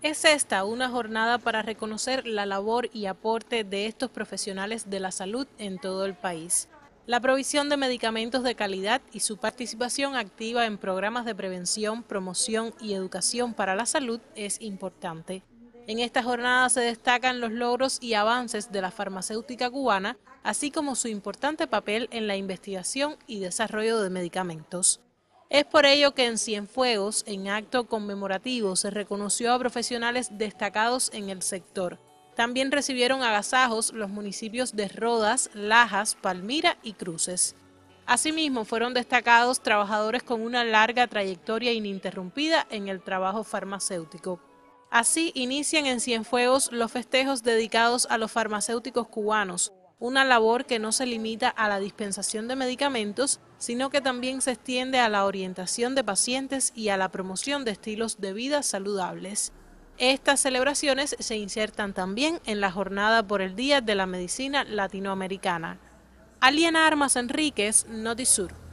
Es esta una jornada para reconocer la labor y aporte de estos profesionales de la salud en todo el país. La provisión de medicamentos de calidad y su participación activa en programas de prevención, promoción y educación para la salud es importante. En esta jornada se destacan los logros y avances de la farmacéutica cubana, así como su importante papel en la investigación y desarrollo de medicamentos. Es por ello que en Cienfuegos, en acto conmemorativo, se reconoció a profesionales destacados en el sector. También recibieron agasajos los municipios de Rodas, Lajas, Palmira y Cruces. Asimismo, fueron destacados trabajadores con una larga trayectoria ininterrumpida en el trabajo farmacéutico. Así inician en Cienfuegos los festejos dedicados a los farmacéuticos cubanos, una labor que no se limita a la dispensación de medicamentos, sino que también se extiende a la orientación de pacientes y a la promoción de estilos de vida saludables. Estas celebraciones se insertan también en la jornada por el Día de la Medicina Latinoamericana. Aliena Armas Enríquez, Notisur.